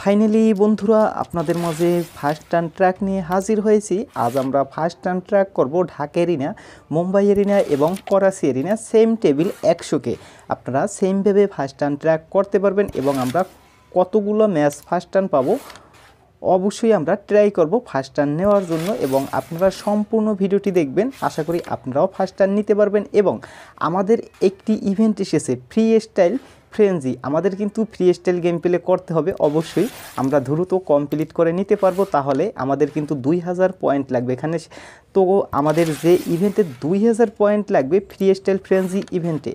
Finally বন্ধুরা আপনাদের মাঝে ফার্স্ট টান ট্র্যাক নিয়ে হাজির হয়েছি আজ আমরা ফার্স্ট টান ট্র্যাক করব ঢাকা এরিনা মুম্বাই এরিনা এবং করাচি এরিনা সেম টেবিল একশোকে আপনারা সেমভাবে ফার্স্ট টান ট্র্যাক করতে পারবেন এবং আমরা কতগুলো ম্যাচ ফার্স্ট টান পাবো অবশ্যই আমরা ট্রাই করব ফার্স্ট টার্ন নেওয়ার জন্য এবং আপনারা সম্পূর্ণ ভিডিওটি দেখবেন আশা করি আপনারাও ফার্স্ট টার্ন নিতে পারবেন এবং আমাদের একটি ইভেন্ট এসেছে ফ্রি স্টাইল ফ্রেঞ্জি আমাদের কিন্তু ফ্রি স্টাইল গেম প্লে করতে হবে অবশ্যই আমরা দ্রুত কমপ্লিট করে নিতে পারবো তাহলে আমাদের কিন্তু দুই হাজার পয়েন্ট লাগবে এখানে তো আমাদের যে ইভেন্টে দুই হাজার পয়েন্ট লাগবে ফ্রি স্টাইল ফ্রেঞ্জি ইভেন্টে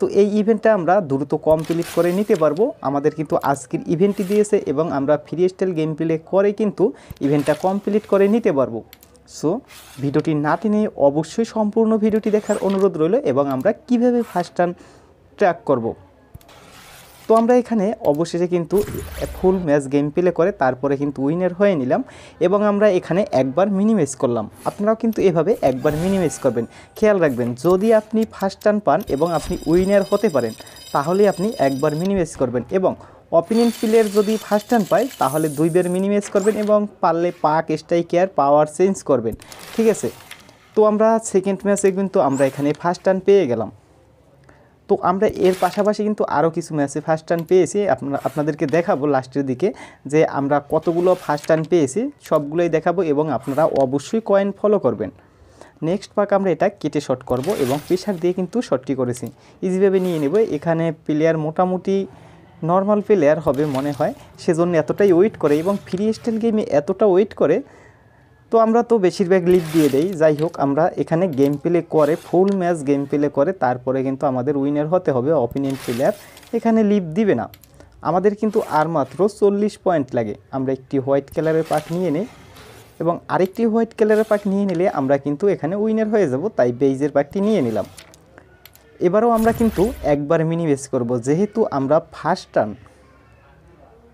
তো এই ইভেন্টটা আমরা দ্রুত কমপ্লিট করে নিতে পারবো আমাদের কিন্তু আজকের ইভেন্টটি দিয়েছে এবং আমরা ফ্রি স্টাইল গেম প্লে করে কিন্তু ইভেন্টটা কমপ্লিট করে নিতে পারবো সো ভিডিওটি না টেনে অবশ্যই সম্পূর্ণ ভিডিওটি দেখার অনুরোধ রইল এবং আমরা কিভাবে ফার্স্ট টার্ন ট্র্যাক করবো তো আমরা এখানে অবশেষে কিন্তু ফুল ম্যাচ গেম প্লে করে তারপরে কিন্তু উইনার হয়ে নিলাম এবং আমরা এখানে একবার মিনিমাইজ করলাম আপনারাও কিন্তু এভাবে একবার মিনিমাইজ করবেন খেয়াল রাখবেন যদি আপনি ফার্স্ট টান পান এবং আপনি উইনার হতে পারেন তাহলে আপনি একবার মিনিমাইজ করবেন এবং অপিনিয়ন প্লেয়ার যদি ফার্স্ট টান পায় তাহলে দুইবার মিনিমাইজ করবেন এবং পারলে পাক স্ট্রাইকার পাওয়ার চেঞ্জ করবেন ঠিক আছে তো আমরা সেকেন্ড ম্যাচে কিন্তু আমরা এখানে ফার্স্ট টান পেয়ে গেলাম তো আমরা এর পাশাপাশি কিন্তু আরও কিছু ম্যাচে ফার্স্ট টার্ন পেয়েছি আপনারা আপনাদেরকে দেখাবো লাস্টের দিকে যে আমরা কতগুলো ফার্স্ট টার্ন পেয়েছি সবগুলোই দেখাবো এবং আপনারা অবশ্যই কয়েন ফলো করবেন নেক্সট পাক আমরা এটা কেটে শট করব এবং প্রেশার দিয়ে কিন্তু শটটি করেছি ইজিভাবে নিয়ে নেব এখানে প্লেয়ার মোটামুটি নর্মাল প্লেয়ার হবে মনে হয় সেজন্য এতটাই ওয়েট করে এবং ফ্রি স্টাইল গেমে এতটা ওয়েট করে তো আমরা তো বেশিরভাগ লিড দিয়ে দেই যাই হোক আমরা এখানে গেম প্লে করে ফুল ম্যাচ গেম প্লে করে তারপরে কিন্তু আমাদের উইনার হতে হবে অপিনিয়ন প্লেয়ার এখানে লিপ দিবে না আমাদের কিন্তু আর মাত্র চল্লিশ পয়েন্ট লাগে আমরা একটি হোয়াইট কালারের পাক নিয়ে নিই এবং আরেকটি হোয়াইট কালারের পাক নিয়ে নিলে আমরা কিন্তু এখানে উইনার হয়ে যাব তাই বেইজের পাকটি নিয়ে নিলাম এবারও আমরা কিন্তু একবার মিনি বেস করব যেহেতু আমরা ফার্স্ট টার্ন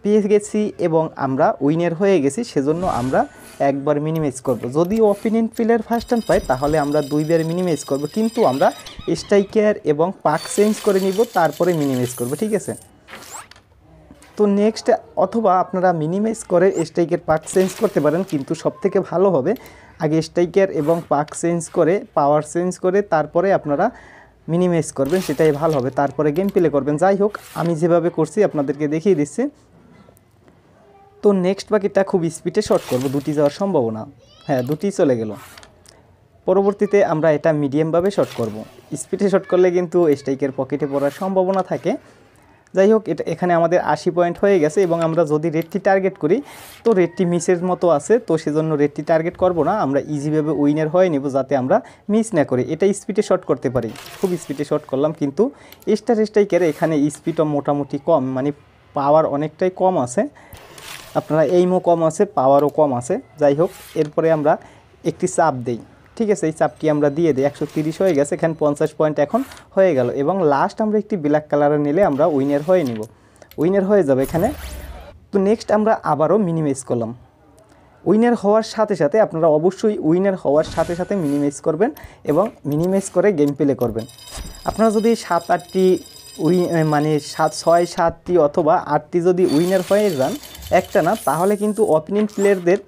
পেয়ে গেছি এবং আমরা উইনার হয়ে গেছি সেজন্য আমরা একবার মিনিমাইজ করব। যদি অপিনিয়ন প্লেয়ার ফার্স্ট টাইম পাই তাহলে আমরা দুইবার মিনিমাইজ করব কিন্তু আমরা স্ট্রাইকার এবং পাক চেঞ্জ করে নিব তারপরে মিনিমাইজ করব ঠিক আছে তো নেক্সট অথবা আপনারা মিনিমাইজ করে স্ট্রাইকের পাক চেঞ্জ করতে পারেন কিন্তু সবথেকে ভালো হবে আগে স্ট্রাইকার এবং পাক চেঞ্জ করে পাওয়ার চেঞ্জ করে তারপরে আপনারা মিনিমাইজ করবেন সেটাই ভালো হবে তারপরে গেম প্লে করবেন যাই হোক আমি যেভাবে করছি আপনাদেরকে দেখিয়ে দিচ্ছি তো নেক্সট বাকিটা খুব স্পিডে শর্ট করব দুটি যাওয়ার সম্ভাবনা হ্যাঁ দুটি চলে গেল পরবর্তীতে আমরা এটা মিডিয়ামভাবে শর্ট করব। স্পিডে শর্ট করলে কিন্তু স্ট্রাইকের পকেটে পড়ার সম্ভাবনা থাকে যাই হোক এটা এখানে আমাদের আশি পয়েন্ট হয়ে গেছে এবং আমরা যদি রেডটি টার্গেট করি তো রেডটি মিসের মতো আছে তো সেজন্য রেডটি টার্গেট করব না আমরা ইজিভাবে উইনার হয়ে নেব যাতে আমরা মিস না করি এটা স্পিডে শর্ট করতে পারি খুব স্পিডে শট করলাম কিন্তু স্টার স্ট্রাইকের এখানে স্পিডও মোটামুটি কম মানে পাওয়ার অনেকটাই কম আছে আপনারা এইমও কম আছে পাওয়ারও কম আছে যাই হোক এরপরে আমরা একটি চাপ দেই ঠিক আছে এই চাপটি আমরা দিয়ে দিই একশো হয়ে গেছে এখানে পঞ্চাশ পয়েন্ট এখন হয়ে গেল এবং লাস্ট আমরা একটি ব্ল্যাক কালারে নিলে আমরা উইনার হয়ে নিব উইনার হয়ে যাবে এখানে তো নেক্সট আমরা আবারও মিনিমাইজ করলাম উইনার হওয়ার সাথে সাথে আপনারা অবশ্যই উইনার হওয়ার সাথে সাথে মিনিমাইজ করবেন এবং মিনিমাইজ করে গেম প্লে করবেন আপনারা যদি সাত আটটি উই মানে সাত ছয় সাতটি অথবা আটটি যদি উইনার হয়ে যান একটা না তাহলে কিন্তু ওপেনিং প্লেয়ারদের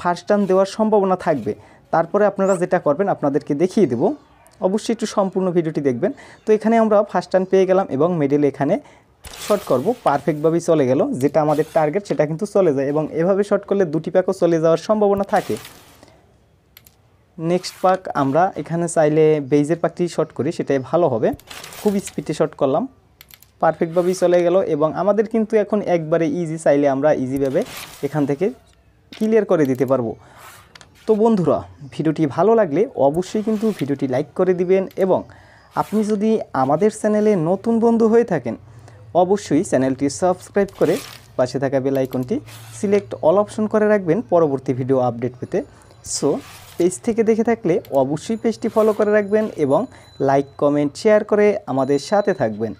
ফার্স্ট টার্ন দেওয়ার সম্ভাবনা থাকবে তারপরে আপনারা যেটা করবেন আপনাদেরকে দেখিয়ে দেব অবশ্যই একটু সম্পূর্ণ ভিডিওটি দেখবেন তো এখানে আমরা ফার্স্ট টার্ম পেয়ে গেলাম এবং মেডেল এখানে শট করবো পারফেক্টভাবেই চলে গেল যেটা আমাদের টার্গেট সেটা কিন্তু চলে যায় এবং এভাবে শট করলে দুটি প্যাকও চলে যাওয়ার সম্ভাবনা থাকে নেক্সট পাক আমরা এখানে চাইলে বেইজের পাকটি শর্ট করি সেটাই ভালো হবে খুব স্পিডে শর্ট করলাম পারফেক্টভাবেই চলে গেল এবং আমাদের কিন্তু এখন একবারে ইজি চাইলে আমরা ইজিভাবে এখান থেকে ক্লিয়ার করে দিতে পারবো তো বন্ধুরা ভিডিওটি ভালো লাগলে অবশ্যই কিন্তু ভিডিওটি লাইক করে দিবেন এবং আপনি যদি আমাদের চ্যানেলে নতুন বন্ধু হয়ে থাকেন অবশ্যই চ্যানেলটি সাবস্ক্রাইব করে পাশে থাকা বেলাইকনটি সিলেক্ট অল অপশন করে রাখবেন পরবর্তী ভিডিও আপডেট পেতে সো পেজ থেকে দেখে থাকলে অবশ্যই পেজটি ফলো করে রাখবেন এবং লাইক কমেন্ট শেয়ার করে আমাদের সাথে থাকবেন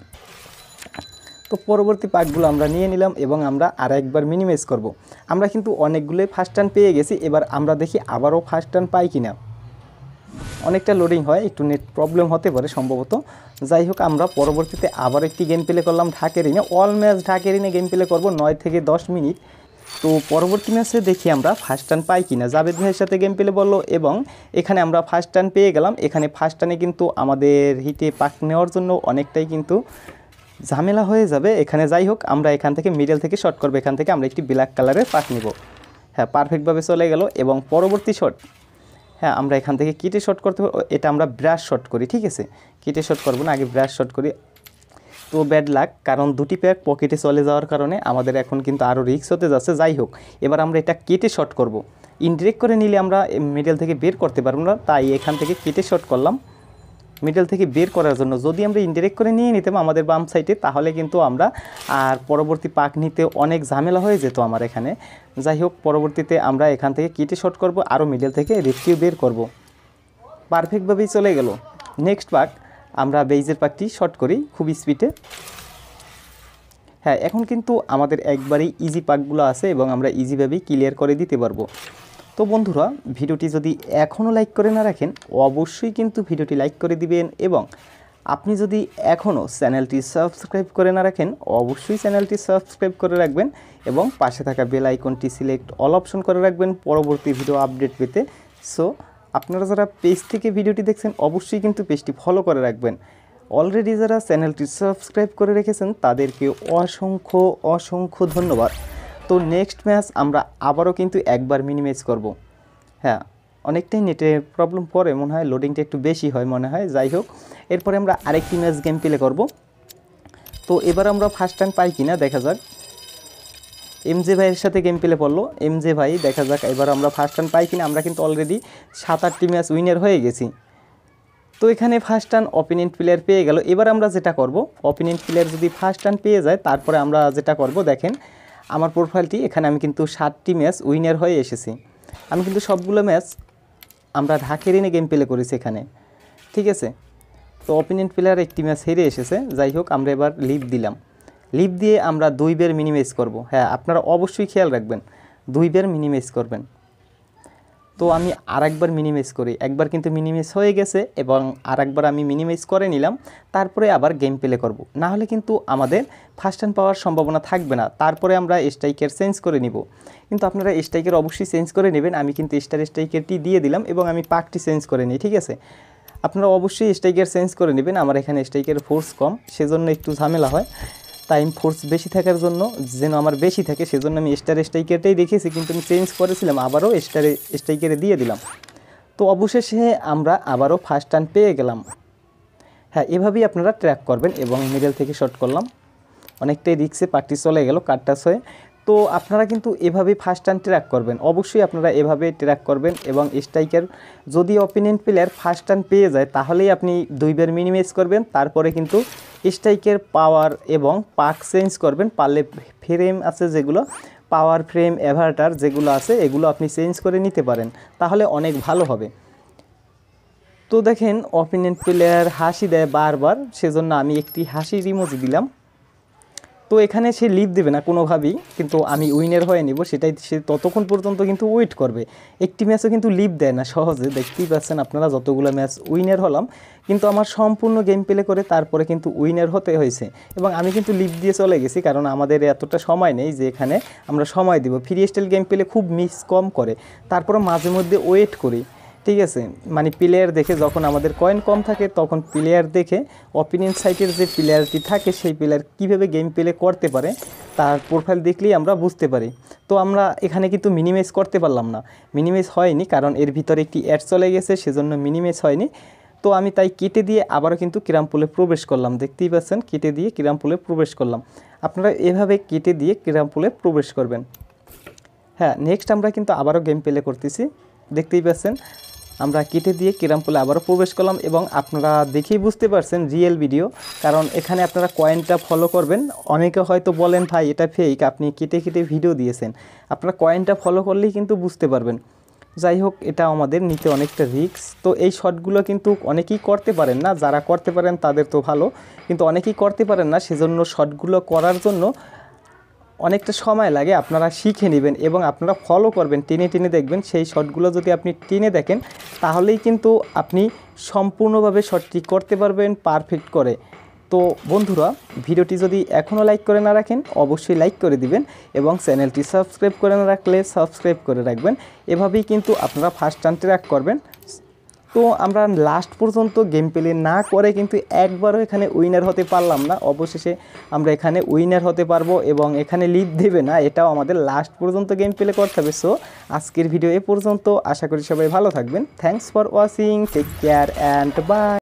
তো পরবর্তী পার্টগুলো আমরা নিয়ে নিলাম এবং আমরা আর একবার মিনিমাইজ করব। আমরা কিন্তু অনেকগুলোই ফার্স্ট টার্ন পেয়ে গেছি এবার আমরা দেখি আবারও ফার্স্ট টার্ন পাই কিনা অনেকটা লোডিং হয় একটু নেট প্রবলেম হতে পারে সম্ভবত যাই হোক আমরা পরবর্তীতে আবার একটি গেম প্লে করলাম ঢাকেরিনে অল ম্যাচ ঢাকেরিনে গেম প্লে করবো নয় থেকে দশ মিনিট তো পরবর্তী ম্যাচে দেখি আমরা ফার্স্ট টার্ন পাই কিনা জাবেদ ভাইয়ের সাথে গেম পেলে বললো এবং এখানে আমরা ফার্স্ট টার্ন পেয়ে গেলাম এখানে ফার্স্ট টার্নে কিন্তু আমাদের হিটে পাক নেওয়ার জন্য অনেকটাই কিন্তু ঝামেলা হয়ে যাবে এখানে যাই হোক আমরা এখান থেকে মিডল থেকে শট করবো এখান থেকে আমরা একটি ব্ল্যাক কালারের পাক নিব হ্যাঁ পারফেক্টভাবে চলে গেল এবং পরবর্তী শট হ্যাঁ আমরা এখান থেকে কিটে শট করতে এটা আমরা ব্রাশ শট করি ঠিক আছে কিটে শট করবো না আগে ব্রাশ শট করি তো ব্যাড লাক কারণ দুটি প্যাক পকেটে চলে যাওয়ার কারণে আমাদের এখন কিন্তু আরও রিক্স হতে যাচ্ছে যাই হোক এবার আমরা এটা কেটে শর্ট করব। ইনডিরেক্ট করে নিলে আমরা মিডল থেকে বের করতে পারবো না তাই এখান থেকে কেটে শর্ট করলাম মিডল থেকে বের করার জন্য যদি আমরা ইনডিরেক্ট করে নিয়ে নিতাম আমাদের বাম সাইডে তাহলে কিন্তু আমরা আর পরবর্তী পাক নিতে অনেক ঝামেলা হয়ে যেত আমার এখানে যাই হোক পরবর্তীতে আমরা এখান থেকে কেটে শর্ট করব আরও মিডল থেকে রেস্কিউ বের করব পারফেক্টভাবেই চলে গেল নেক্সট পাক আমরা বেইজের পাকটি শর্ট করি খুব স্পিডে হ্যাঁ এখন কিন্তু আমাদের একবারেই ইজি পাকগুলো আছে এবং আমরা ইজিভাবেই ক্লিয়ার করে দিতে পারবো তো বন্ধুরা ভিডিওটি যদি এখনও লাইক করে না রাখেন অবশ্যই কিন্তু ভিডিওটি লাইক করে দিবেন এবং আপনি যদি এখনও চ্যানেলটি সাবস্ক্রাইব করে না রাখেন অবশ্যই চ্যানেলটি সাবস্ক্রাইব করে রাখবেন এবং পাশে থাকা বেল আইকনটি সিলেক্ট অল অপশন করে রাখবেন পরবর্তী ভিডিও আপডেট পেতে সো আপনারা যারা পেজ থেকে ভিডিওটি দেখছেন অবশ্যই কিন্তু পেজটি ফলো করে রাখবেন অলরেডি যারা চ্যানেলটি সাবস্ক্রাইব করে রেখেছেন তাদেরকে অসংখ্য অসংখ্য ধন্যবাদ তো নেক্সট ম্যাচ আমরা আবারও কিন্তু একবার মিনিমাইজ করব। হ্যাঁ অনেকটাই নেটে প্রবলেম পরে মনে হয় লোডিংটা একটু বেশি হয় মনে হয় যাই হোক এরপরে আমরা আরেকটি ম্যাচ গেম প্লে করব তো এবার আমরা ফার্স্ট টাইম পাই কিনা দেখা যাক এম জে ভাইয়ের সাথে গেম প্লে পড়লো এম জে ভাই দেখা যাক এবার আমরা ফার্স্ট টান পাই কিনা আমরা কিন্তু অলরেডি সাত আটটি ম্যাচ উইনার হয়ে গেছি তো এখানে ফার্স্ট টান অপিনিয়েন্ট প্লেয়ার পেয়ে গেল এবার আমরা যেটা করব অপিনিয়েন্ট প্লেয়ার যদি ফার্স্ট টান পেয়ে যায় তারপরে আমরা যেটা করব দেখেন আমার প্রোফাইলটি এখানে আমি কিন্তু সাতটি ম্যাচ উইনার হয়ে এসেছি আমি কিন্তু সবগুলো ম্যাচ আমরা ঢাকের এনে গেম প্লে করেছি এখানে ঠিক আছে তো অপিনিয়েন্ট প্লেয়ার একটি ম্যাচ হেরে এসেছে যাই হোক আমরা এবার লিভ দিলাম লিপ দিয়ে আমরা দুই বের মিনিমাইজ করব হ্যাঁ আপনারা অবশ্যই খেয়াল রাখবেন দুই বের মিনিমাইজ করবেন তো আমি আরেকবার মিনিমাইজ করি একবার কিন্তু মিনিমাইজ হয়ে গেছে এবং আরেকবার আমি মিনিমাইজ করে নিলাম তারপরে আবার গেম প্লে করব। না হলে কিন্তু আমাদের ফার্স্ট হ্যান্ড পাওয়ার সম্ভাবনা থাকবে না তারপরে আমরা স্ট্রাইকের চেঞ্জ করে নিব কিন্তু আপনারা স্ট্রাইকের অবশ্যই চেঞ্জ করে নেবেন আমি কিন্তু স্টার স্ট্রাইকেরটি দিয়ে দিলাম এবং আমি পাকটি চেঞ্জ করে নিই ঠিক আছে আপনারা অবশ্যই স্ট্রাইকের চেঞ্জ করে নেবেন আমার এখানে স্ট্রাইকের ফোর্স কম সেজন্য একটু ঝামেলা হয় টাইম ফোর্স বেশি থাকার জন্য যেন আমার বেশি থাকে সেজন্য আমি স্টার স্ট্রাইকারটাই রেখেছি কিন্তু আমি চেঞ্জ করেছিলাম আবারও স্টার স্ট্রাইকারে দিয়ে দিলাম তো অবশেষে আমরা আবারও ফার্স্ট টার্ন পেয়ে গেলাম হ্যাঁ এভাবেই আপনারা ট্র্যাক করবেন এবং মিডল থেকে শর্ট করলাম অনেকটাই রিক্সে পার্টি চলে গেল কাটটাস হয়ে তো আপনারা কিন্তু এভাবে ফার্স্ট টার্ন ট্র্যাক করবেন অবশ্যই আপনারা এভাবে ট্র্যাক করবেন এবং স্ট্রাইকার যদি অপিনিয়ন প্লেয়ার ফার্স্ট টার্ন পেয়ে যায় তাহলেই আপনি দুইবার মিনিমাইজ করবেন তারপরে কিন্তু স্ট্রাইকের পাওয়ার এবং পাক চেঞ্জ করবেন পারলে ফ্রেম আছে যেগুলো পাওয়ার ফ্রেম এভারটার যেগুলো আছে এগুলো আপনি চেঞ্জ করে নিতে পারেন তাহলে অনেক ভালো হবে তো দেখেন অপিনিয়ন প্লেয়ার হাসি দেয় বারবার সেজন্য আমি একটি হাসি রিমোজ দিলাম তো এখানে সে লিভ দেবে না কোনোভাবেই কিন্তু আমি উইনার হয়ে নেব সেটাই সে ততক্ষণ পর্যন্ত কিন্তু ওয়েট করবে একটি ম্যাচও কিন্তু লিভ দেয় না সহজে দেখতেই পাচ্ছেন আপনারা যতগুলো ম্যাচ উইনার হলাম কিন্তু আমার সম্পূর্ণ গেম প্লে করে তারপরে কিন্তু উইনার হতে হয়েছে এবং আমি কিন্তু লিভ দিয়ে চলে গেছি কারণ আমাদের এতটা সময় নেই যে এখানে আমরা সময় দিব ফ্রি স্টাইল গেম প্লে খুব মিস কম করে তারপরে মাঝে মধ্যে ওয়েট করি ঠিক আছে মানে প্লেয়ার দেখে যখন আমাদের কয়েন কম থাকে তখন প্লেয়ার দেখে অপিনিয়ন সাইটের যে প্লেয়ারটি থাকে সেই প্লেয়ার কীভাবে গেম প্লে করতে পারে তার প্রোফাইল দেখলেই আমরা বুঝতে পারি তো আমরা এখানে কিন্তু মিনিমাইজ করতে পারলাম না মিনিমাইজ হয়নি কারণ এর ভিতরে একটি অ্যাড চলে গেছে সেজন্য মিনিমাইজ হয়নি তো আমি তাই কেটে দিয়ে আবারও কিন্তু পুলে প্রবেশ করলাম দেখতেই পাচ্ছেন কেটে দিয়ে পুলে প্রবেশ করলাম আপনারা এভাবে কেটে দিয়ে পুলে প্রবেশ করবেন হ্যাঁ নেক্সট আমরা কিন্তু আবারও গেম প্লে করতেছি দেখতেই পাচ্ছেন আমরা কেটে দিয়ে কেরামপুলে পুলে আবারও প্রবেশ করলাম এবং আপনারা দেখেই বুঝতে পারছেন রিয়েল ভিডিও কারণ এখানে আপনারা কয়েনটা ফলো করবেন অনেকে হয়তো বলেন ভাই এটা ফেক আপনি কেটে কেটে ভিডিও দিয়েছেন আপনারা কয়েনটা ফলো করলেই কিন্তু বুঝতে পারবেন যাই হোক এটা আমাদের নিতে অনেকটা রিক্স তো এই শটগুলো কিন্তু অনেকেই করতে পারেন না যারা করতে পারেন তাদের তো ভালো কিন্তু অনেকেই করতে পারেন না সেজন্য শটগুলো করার জন্য অনেকটা সময় লাগে আপনারা শিখে নেবেন এবং আপনারা ফলো করবেন টেনে টেনে দেখবেন সেই শটগুলো যদি আপনি টেনে দেখেন তাহলেই কিন্তু আপনি সম্পূর্ণভাবে শটটি করতে পারবেন পারফেক্ট করে তো বন্ধুরা ভিডিওটি যদি এখনও লাইক করে না রাখেন অবশ্যই লাইক করে দিবেন এবং চ্যানেলটি সাবস্ক্রাইব করে না রাখলে সাবস্ক্রাইব করে রাখবেন এভাবেই কিন্তু আপনারা ফার্স্ট টান ট্র্যাক করবেন তো আমরা লাস্ট পর্যন্ত গেম প্লে না করে কিন্তু একবারও এখানে উইনার হতে পারলাম না অবশেষে আমরা এখানে উইনার হতে পারবো এবং এখানে লিড দেবে না এটাও আমাদের লাস্ট পর্যন্ত গেম প্লে করতে হবে সো আজকের ভিডিও এ পর্যন্ত আশা করি সবাই ভালো থাকবেন thanks for watching take care and by